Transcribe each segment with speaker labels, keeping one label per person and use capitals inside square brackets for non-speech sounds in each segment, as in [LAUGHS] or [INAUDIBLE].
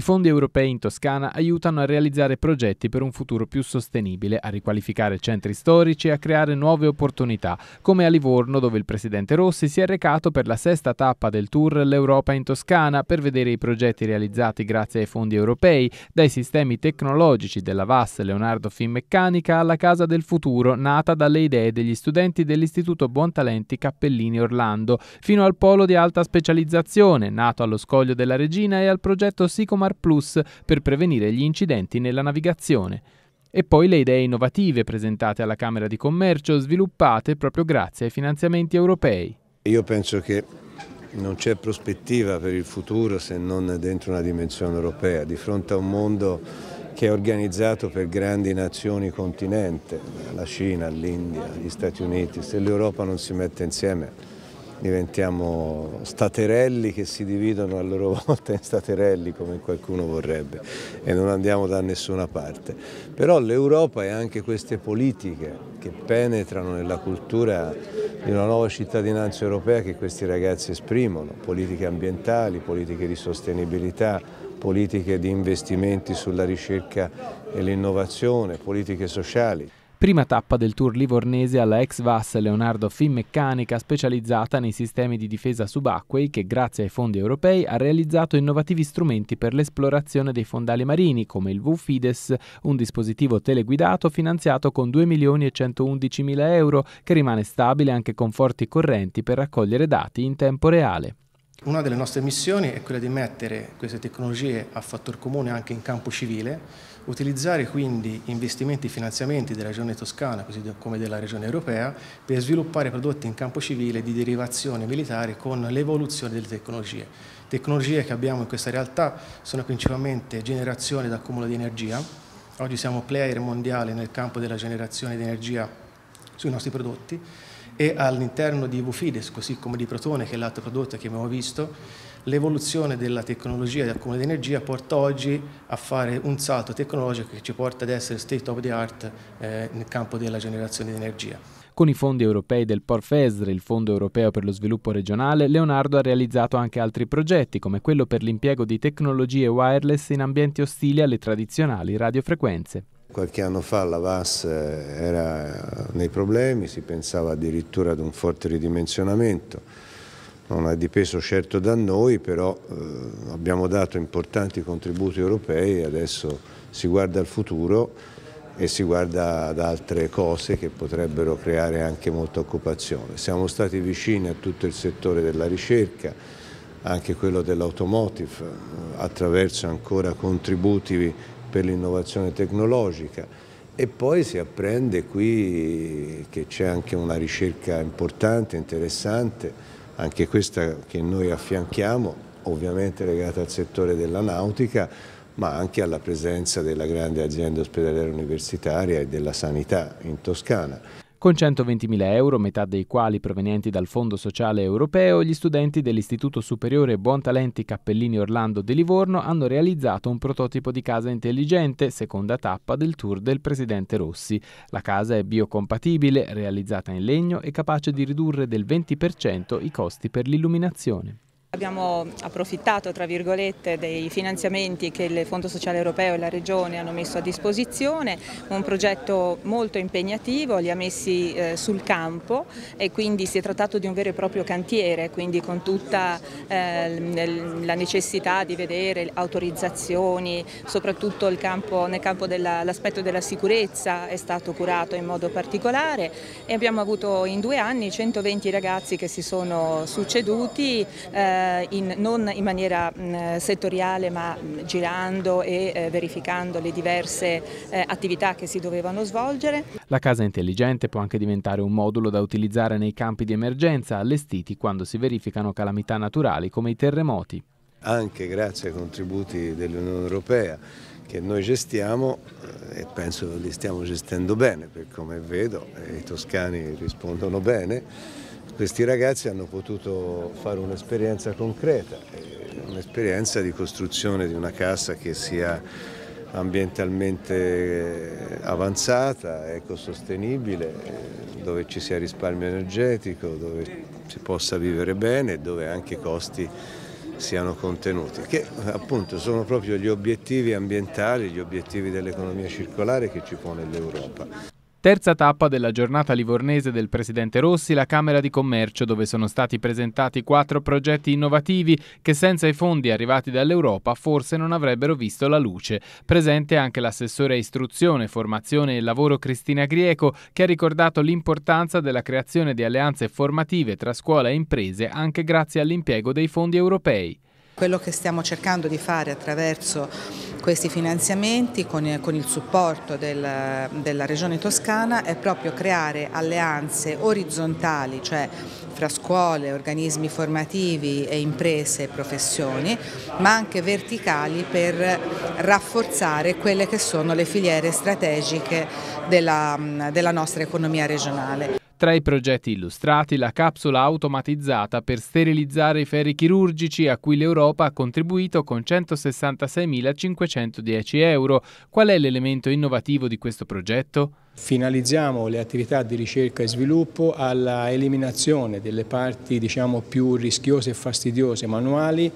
Speaker 1: I fondi europei in Toscana aiutano a realizzare progetti per un futuro più sostenibile, a riqualificare centri storici e a creare nuove opportunità, come a Livorno dove il presidente Rossi si è recato per la sesta tappa del tour L'Europa in Toscana per vedere i progetti realizzati grazie ai fondi europei, dai sistemi tecnologici della VAS Leonardo Finmeccanica alla Casa del Futuro, nata dalle idee degli studenti dell'Istituto Buontalenti Cappellini Orlando, fino al polo di alta specializzazione, nato allo scoglio della Regina e al progetto Sicomar Plus per prevenire gli incidenti nella navigazione. E poi le idee innovative presentate alla Camera di Commercio, sviluppate proprio grazie ai finanziamenti europei.
Speaker 2: Io penso che non c'è prospettiva per il futuro se non dentro una dimensione europea, di fronte a un mondo che è organizzato per grandi nazioni continente, la Cina, l'India, gli Stati Uniti, se l'Europa non si mette insieme diventiamo staterelli che si dividono a loro [LAUGHS] volta in staterelli come qualcuno vorrebbe e non andiamo da nessuna parte. Però l'Europa e anche queste politiche che penetrano nella cultura di una nuova cittadinanza europea che questi ragazzi esprimono, politiche ambientali, politiche di sostenibilità, politiche di investimenti sulla ricerca e l'innovazione, politiche sociali.
Speaker 1: Prima tappa del Tour livornese alla ex VAS Leonardo Finmeccanica specializzata nei sistemi di difesa subacquei che grazie ai fondi europei ha realizzato innovativi strumenti per l'esplorazione dei fondali marini come il VFIDES, un dispositivo teleguidato finanziato con 2 milioni e 111 mila euro che rimane stabile anche con forti correnti per raccogliere dati in tempo reale.
Speaker 3: Una delle nostre missioni è quella di mettere queste tecnologie a fattor comune anche in campo civile Utilizzare quindi investimenti e finanziamenti della regione toscana, così come della regione europea, per sviluppare prodotti in campo civile di derivazione militare con l'evoluzione delle tecnologie. Tecnologie che abbiamo in questa realtà sono principalmente generazione ed accumulo di energia. Oggi siamo player mondiale nel campo della generazione di energia sui nostri prodotti e all'interno di Vufides, così come di Protone, che è l'altro prodotto che abbiamo visto, l'evoluzione della tecnologia di accumulo di energia porta oggi a fare un salto tecnologico che ci porta ad essere state of the art eh, nel campo della generazione di energia.
Speaker 1: Con i fondi europei del Porfesr, il Fondo europeo per lo sviluppo regionale, Leonardo ha realizzato anche altri progetti, come quello per l'impiego di tecnologie wireless in ambienti ostili alle tradizionali radiofrequenze.
Speaker 2: Qualche anno fa la VAS eh, era nei problemi, si pensava addirittura ad un forte ridimensionamento non ha dipeso certo da noi, però eh, abbiamo dato importanti contributi europei e adesso si guarda al futuro e si guarda ad altre cose che potrebbero creare anche molta occupazione. Siamo stati vicini a tutto il settore della ricerca, anche quello dell'automotive, eh, attraverso ancora contributi per l'innovazione tecnologica e poi si apprende qui che c'è anche una ricerca importante, interessante, anche questa che noi affianchiamo, ovviamente legata al settore della nautica, ma anche alla presenza della grande azienda ospedaliera universitaria e della
Speaker 1: sanità in Toscana. Con 120.000 euro, metà dei quali provenienti dal Fondo Sociale Europeo, gli studenti dell'Istituto Superiore Buontalenti Cappellini Orlando di Livorno hanno realizzato un prototipo di casa intelligente, seconda tappa del tour del presidente Rossi. La casa è biocompatibile, realizzata in legno e capace di ridurre del 20% i costi per l'illuminazione. Abbiamo approfittato tra virgolette, dei finanziamenti che il Fondo Sociale Europeo e la Regione hanno messo a disposizione, un progetto molto impegnativo, li ha messi eh, sul campo e quindi si è trattato di un vero e proprio cantiere, quindi con tutta eh, la necessità di vedere autorizzazioni, soprattutto campo, nel campo dell'aspetto della sicurezza è stato curato in modo particolare e abbiamo avuto in due anni 120 ragazzi che si sono succeduti. Eh, eh, in, non in maniera mh, mm, settoriale ma mh, mm, girando e eh, verificando le diverse eh, attività che si dovevano svolgere. La casa intelligente può anche diventare un modulo da utilizzare nei campi di emergenza allestiti quando si verificano calamità naturali come i terremoti.
Speaker 2: Anche grazie ai contributi dell'Unione Europea che noi gestiamo eh, e penso li stiamo gestendo bene, per come vedo i toscani rispondono bene questi ragazzi hanno potuto fare un'esperienza concreta, eh, un'esperienza di costruzione di una casa che sia ambientalmente eh, avanzata, ecosostenibile, eh, dove ci sia risparmio energetico, dove si possa vivere bene e dove anche i costi siano contenuti, che appunto sono proprio gli obiettivi ambientali, gli obiettivi dell'economia circolare che ci pone l'Europa.
Speaker 1: Terza tappa della giornata livornese del Presidente Rossi, la Camera di Commercio, dove sono stati presentati quattro progetti innovativi che senza i fondi arrivati dall'Europa forse non avrebbero visto la luce. Presente anche l'assessore istruzione, formazione e lavoro Cristina Grieco, che ha ricordato l'importanza della creazione di alleanze formative tra scuola e imprese anche grazie all'impiego dei fondi europei. Quello che stiamo cercando di fare attraverso questi finanziamenti con, eh, con il supporto del, della Regione Toscana è proprio creare alleanze orizzontali, cioè fra scuole, organismi formativi e imprese e professioni, ma anche verticali per rafforzare quelle che sono le filiere strategiche della, della nostra economia regionale. Tra i progetti illustrati la capsula automatizzata per sterilizzare i ferri chirurgici a cui l'Europa ha contribuito con 166.510 euro. Qual è l'elemento innovativo di questo progetto? Finalizziamo le
Speaker 2: attività di ricerca e sviluppo alla eliminazione delle parti diciamo, più rischiose e fastidiose manuali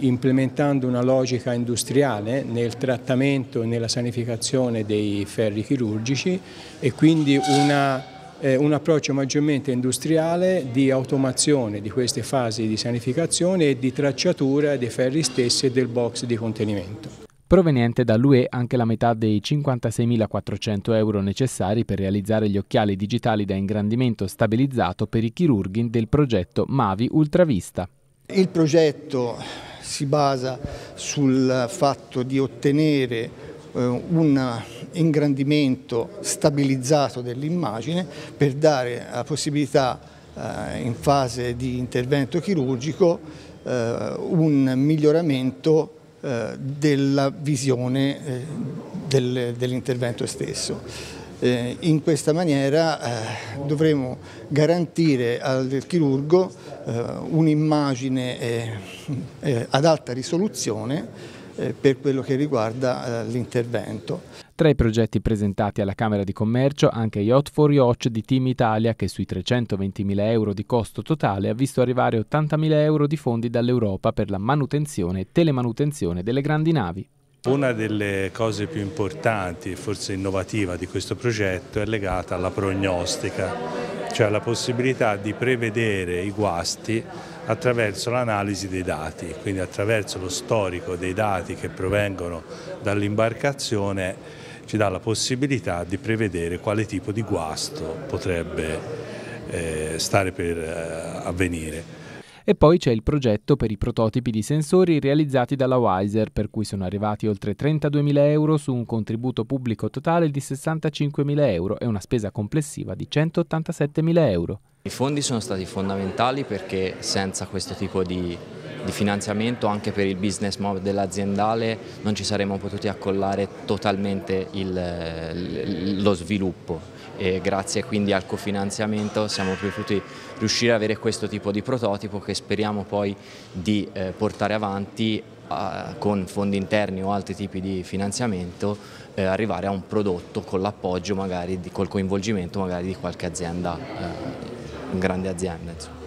Speaker 2: implementando una logica industriale nel trattamento e nella sanificazione dei ferri chirurgici e quindi una eh, un approccio maggiormente industriale di automazione di queste fasi di sanificazione e di tracciatura dei ferri stessi e del box di contenimento.
Speaker 1: Proveniente dall'UE anche la metà dei 56.400 euro necessari per realizzare gli occhiali digitali da ingrandimento stabilizzato per i chirurghi del progetto Mavi Ultravista.
Speaker 2: Il progetto si basa sul fatto di ottenere eh, un ingrandimento stabilizzato dell'immagine per dare la possibilità eh, in fase di intervento chirurgico eh, un miglioramento della visione dell'intervento stesso. In questa maniera dovremo garantire al chirurgo un'immagine ad alta risoluzione eh, per quello che riguarda eh, l'intervento.
Speaker 1: Tra i progetti presentati alla Camera di Commercio anche Yacht for Yacht di Team Italia che sui 320.000 euro di costo totale ha visto arrivare 80.000 euro di fondi dall'Europa per la manutenzione e telemanutenzione delle grandi navi.
Speaker 2: Una delle cose più importanti e forse innovativa di questo progetto è legata alla prognostica cioè la possibilità di prevedere i guasti attraverso l'analisi dei dati, quindi attraverso lo storico dei dati che provengono dall'imbarcazione ci dà la possibilità di prevedere quale tipo di guasto potrebbe eh, stare per eh, avvenire.
Speaker 1: E poi c'è il progetto per i prototipi di sensori realizzati dalla Wiser, per cui sono arrivati oltre 32.000 euro su un contributo pubblico totale di 65.000 euro e una spesa complessiva di 187.000 euro. I fondi sono stati fondamentali perché senza questo tipo di, di finanziamento anche per il business model dell'aziendale, non ci saremmo potuti accollare totalmente il, lo sviluppo e grazie quindi al cofinanziamento siamo potuti riuscire ad avere questo tipo di prototipo che speriamo poi di eh, portare avanti a, eh, con fondi interni o altri tipi di finanziamento eh, arrivare a un prodotto con l'appoggio magari, di, col coinvolgimento magari di qualche azienda, eh, grande azienda. Insomma.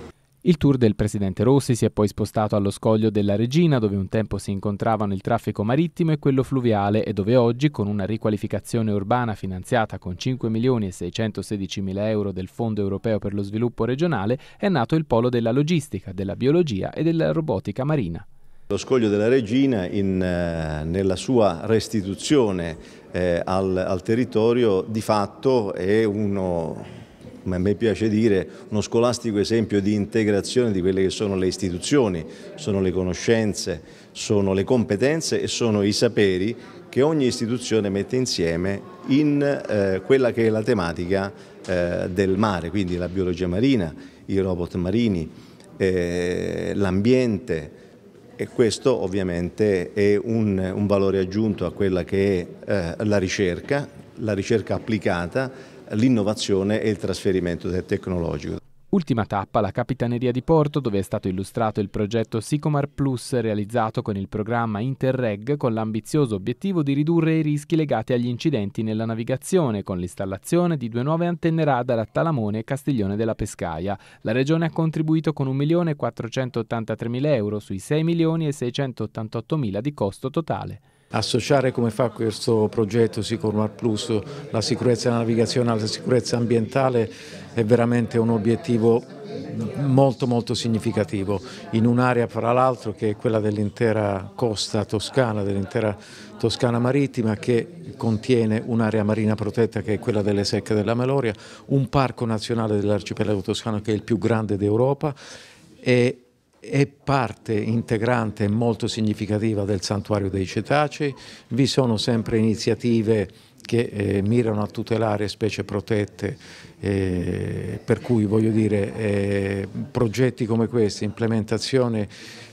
Speaker 1: Il tour del presidente Rossi si è poi spostato allo scoglio della Regina, dove un tempo si incontravano il traffico marittimo e quello fluviale e dove oggi, con una riqualificazione urbana finanziata con 5 milioni e 616 mila euro del Fondo europeo per lo sviluppo regionale, è nato il polo della logistica, della biologia e della robotica marina.
Speaker 2: Lo scoglio della Regina in, eh, nella sua restituzione eh, al, al territorio di fatto è uno come a me piace dire, uno scolastico esempio di integrazione di quelle che sono le istituzioni, sono le conoscenze, sono le competenze e sono i saperi che ogni istituzione mette insieme in eh, quella che è la tematica eh, del mare, quindi la biologia marina, i robot marini, eh, l'ambiente e questo ovviamente è un, un, valore aggiunto a quella che è eh, la ricerca, la ricerca applicata l'innovazione e il trasferimento tecnologico.
Speaker 1: Ultima tappa, la Capitaneria di Porto, dove è stato illustrato il progetto Sicomar Plus realizzato con il programma Interreg con l'ambizioso obiettivo di ridurre i rischi legati agli incidenti nella navigazione con l'installazione di due nuove antenne radar a Talamone e Castiglione della Pescaia. La Regione ha contribuito con 1.483.000 euro sui 6.688.000 di costo totale. Associare
Speaker 3: come fa questo progetto
Speaker 1: Sicormar Plus la sicurezza della navigazione
Speaker 3: alla sicurezza ambientale è veramente un obiettivo molto molto significativo in un'area fra l'altro che è quella dell'intera costa toscana, dell'intera Toscana Marittima che contiene un'area marina protetta che è quella delle Secche della Meloria, un parco nazionale dell'arcipelago toscano che è il più grande d'Europa e è parte integrante molto significativa del santuario dei cetacei, vi sono sempre iniziative che eh, mirano a tutelare specie protette, eh, per cui voglio dire eh, progetti come questi, implementazione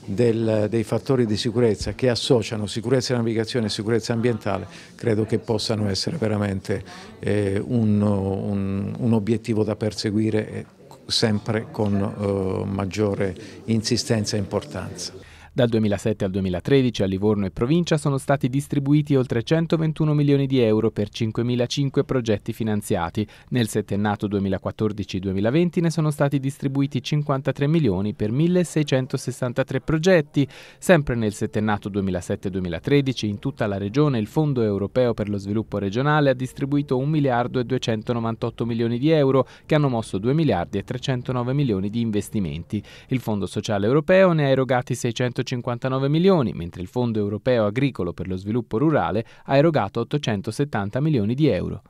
Speaker 3: del, dei fattori di sicurezza che associano sicurezza di navigazione e sicurezza ambientale, credo che possano essere veramente eh, un, un, un, obiettivo da perseguire eh, sempre con eh, maggiore
Speaker 1: insistenza e importanza. Dal 2007 al 2013 a Livorno e provincia sono stati distribuiti oltre 121 milioni di euro per 5.005 progetti finanziati. Nel settennato 2014-2020 ne sono stati distribuiti 53 milioni per 1.663 progetti. Sempre nel settennato 2007-2013 in tutta la regione il Fondo europeo per lo sviluppo regionale ha distribuito 1 miliardo e 298 milioni di euro che hanno mosso 2 miliardi e 309 milioni di investimenti. Il Fondo sociale europeo ne ha erogati 650 159 milioni, mentre il Fondo europeo agricolo per lo sviluppo rurale ha erogato 870 milioni di euro.